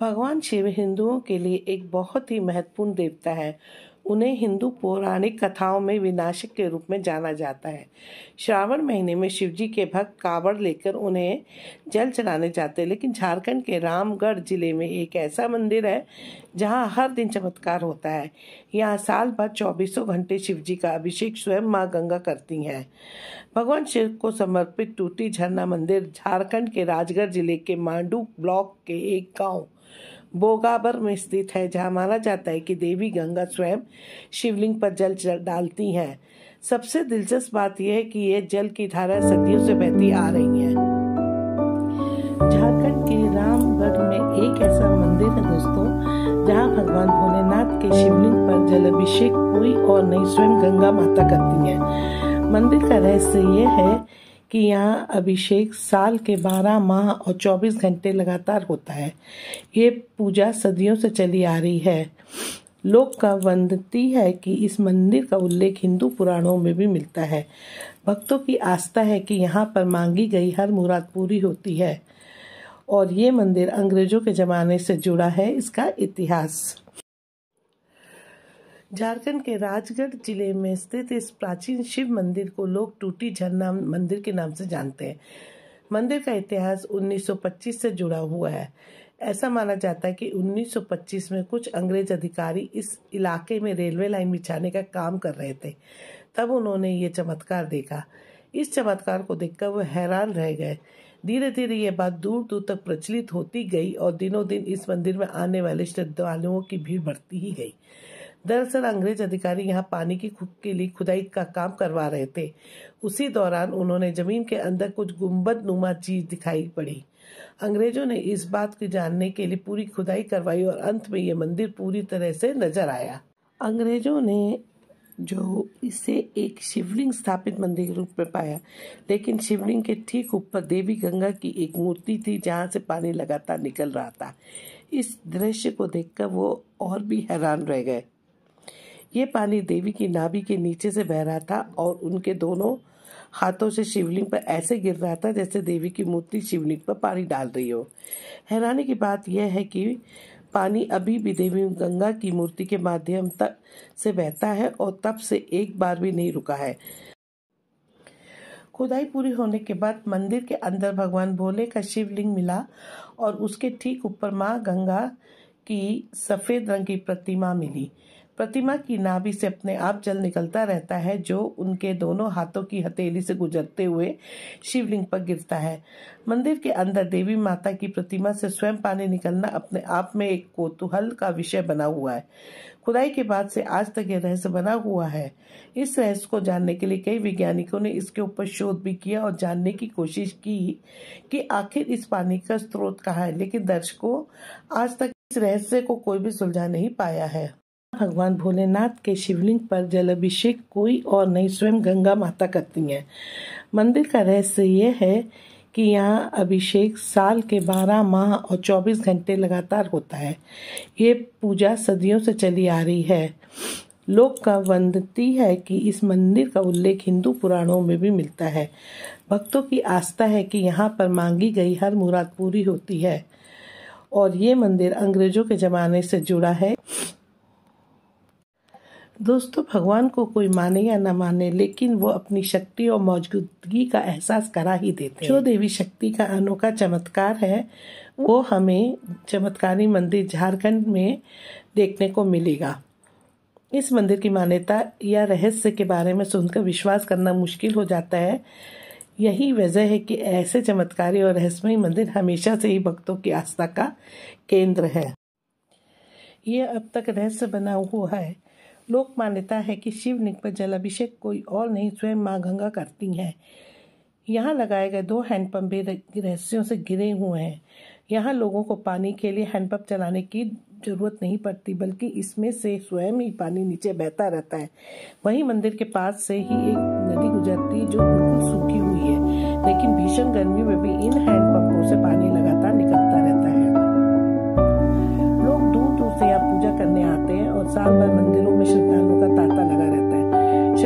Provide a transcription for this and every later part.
भगवान शिव हिंदुओं के लिए एक बहुत ही महत्वपूर्ण देवता है उन्हें हिंदू पौराणिक कथाओं में विनाशक के रूप में जाना जाता है श्रावण महीने में शिवजी के भक्त कावड़ लेकर उन्हें जल चढ़ाने जाते हैं लेकिन झारखंड के रामगढ़ जिले में एक ऐसा मंदिर है जहां हर दिन चमत्कार होता है यहाँ साल भर चौबीसों घंटे शिवजी का अभिषेक स्वयं माँ गंगा करती हैं भगवान शिव को समर्पित टूटी झरना मंदिर झारखंड के राजगढ़ जिले के मांडू ब्लॉक के एक गाँव बोगाबर में स्थित है जहाँ माना जाता है कि देवी गंगा स्वयं शिवलिंग पर जल डालती हैं सबसे दिलचस्प बात यह है कि यह जल की धारा सदियों से बहती आ रही है झारखंड के रामगढ़ में एक ऐसा मंदिर है दोस्तों जहाँ भगवान भोलेनाथ के शिवलिंग पर जल अभिषेक कोई और नहीं स्वयं गंगा माता करती है मंदिर का रहस्य यह है कि यहाँ अभिषेक साल के बारह माह और चौबीस घंटे लगातार होता है ये पूजा सदियों से चली आ रही है लोग का वंदती है कि इस मंदिर का उल्लेख हिंदू पुराणों में भी मिलता है भक्तों की आस्था है कि यहाँ पर मांगी गई हर मुराद पूरी होती है और ये मंदिर अंग्रेजों के ज़माने से जुड़ा है इसका इतिहास झारखंड के राजगढ़ जिले में स्थित इस प्राचीन शिव मंदिर को लोग टूटी झरना मंदिर के नाम से जानते हैं मंदिर का इतिहास 1925 से जुड़ा हुआ है ऐसा माना जाता है कि 1925 में कुछ अंग्रेज अधिकारी इस इलाके में रेलवे लाइन बिछाने का काम कर रहे थे तब उन्होंने ये चमत्कार देखा इस चमत्कार को देखकर वह हैरान रह गए धीरे धीरे ये बात दूर दूर तक प्रचलित होती गई और दिनों दिन इस मंदिर में आने वाले श्रद्धालुओं की भीड़ बढ़ती ही गई दरअसल अंग्रेज अधिकारी यहाँ पानी की के लिए खुदाई का काम करवा रहे थे उसी दौरान उन्होंने जमीन के अंदर कुछ गुम्बद नुमा चीज दिखाई पड़ी अंग्रेजों ने इस बात को जानने के लिए पूरी खुदाई करवाई और अंत में ये मंदिर पूरी तरह से नजर आया अंग्रेजों ने जो इसे एक शिवलिंग स्थापित मंदिर के रूप में पाया लेकिन शिवलिंग के ठीक ऊपर देवी गंगा की एक मूर्ति थी जहाँ से पानी लगातार निकल रहा था इस दृश्य को देखकर वो और भी हैरान रह गए ये पानी देवी की नाभि के नीचे से बह रहा था और उनके दोनों हाथों से शिवलिंग पर ऐसे गिर रहा था जैसे देवी की मूर्ति शिवलिंग पर पानी डाल रही हो हैरानी की बात यह है कि पानी अभी भी देवी गंगा की मूर्ति के माध्यम तक से बहता है और तब से एक बार भी नहीं रुका है खुदाई पूरी होने के बाद मंदिर के अंदर भगवान भोले का शिवलिंग मिला और उसके ठीक ऊपर माँ गंगा की सफ़ेद रंग की प्रतिमा मिली प्रतिमा की नाभि से अपने आप जल निकलता रहता है जो उनके दोनों हाथों की हथेली से गुजरते हुए शिवलिंग पर गिरता है मंदिर के अंदर देवी माता की प्रतिमा से स्वयं पानी निकलना अपने आप में एक कोतूहल का विषय बना हुआ है खुदाई के बाद से आज तक यह रहस्य बना हुआ है इस रहस्य को जानने के लिए कई वैज्ञानिकों ने इसके ऊपर शोध भी किया और जानने की कोशिश की कि आखिर इस पानी का स्रोत कहाँ है लेकिन दर्शकों आज तक इस रहस्य को कोई भी सुलझा नहीं पाया है भगवान भोलेनाथ के शिवलिंग पर जल अभिषेक कोई और नहीं स्वयं गंगा माता करती हैं मंदिर का रहस्य यह है कि यहाँ अभिषेक साल के 12 माह और 24 घंटे लगातार होता है ये पूजा सदियों से चली आ रही है लोक का वंदती है कि इस मंदिर का उल्लेख हिंदू पुराणों में भी मिलता है भक्तों की आस्था है कि यहाँ पर मांगी गई हर मुराद पूरी होती है और ये मंदिर अंग्रेजों के ज़माने से जुड़ा है दोस्तों भगवान को कोई माने या न माने लेकिन वो अपनी शक्ति और मौजूदगी का एहसास करा ही देते हैं जो देवी शक्ति का अनोखा चमत्कार है वो हमें चमत्कारी मंदिर झारखंड में देखने को मिलेगा इस मंदिर की मान्यता या रहस्य के बारे में सुनकर विश्वास करना मुश्किल हो जाता है यही वजह है कि ऐसे चमत्कारी और रहस्यमय मंदिर हमेशा से ही भक्तों की आस्था का केंद्र है यह अब तक रहस्य बना हुआ है लोक मान्यता है कि शिवलिंग पर जल अभिषेक कोई और नहीं स्वयं माँ गंगा करती हैं यहाँ लगाए गए दो हैंडपम्प भी रहस्यों से गिरे हुए हैं यहाँ लोगों को पानी के लिए हैंडपम्प चलाने की जरूरत नहीं पड़ती बल्कि इसमें से स्वयं ही पानी नीचे बहता रहता है वहीं मंदिर के पास से ही एक नदी गुजरती जो बिल्कुल सूखी हुई है लेकिन भीषण गर्मी में भी इन हैंडपम्पों से पानी लगातार निकलता रहता है लोग दूर दूर से यहाँ पूजा करने आते हैं और साल भर मंदिरों में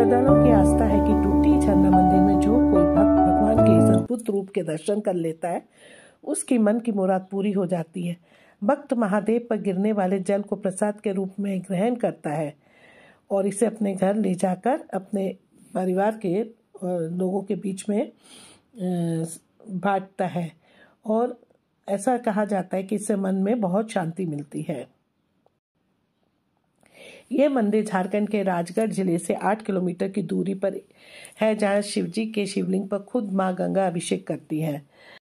श्रद्धालुओं की आस्था है कि टूटी छंद मंदिर में जो कोई भक्त भगवान के इस अद्भुत रूप के दर्शन कर लेता है उसकी मन की मुराद पूरी हो जाती है भक्त महादेव पर गिरने वाले जल को प्रसाद के रूप में ग्रहण करता है और इसे अपने घर ले जाकर अपने परिवार के लोगों के बीच में बांटता है और ऐसा कहा जाता है कि इससे मन में बहुत शांति मिलती है ये मंदिर झारखंड के राजगढ़ जिले से आठ किलोमीटर की दूरी पर है जहाँ शिवजी के शिवलिंग पर खुद माँ गंगा अभिषेक करती हैं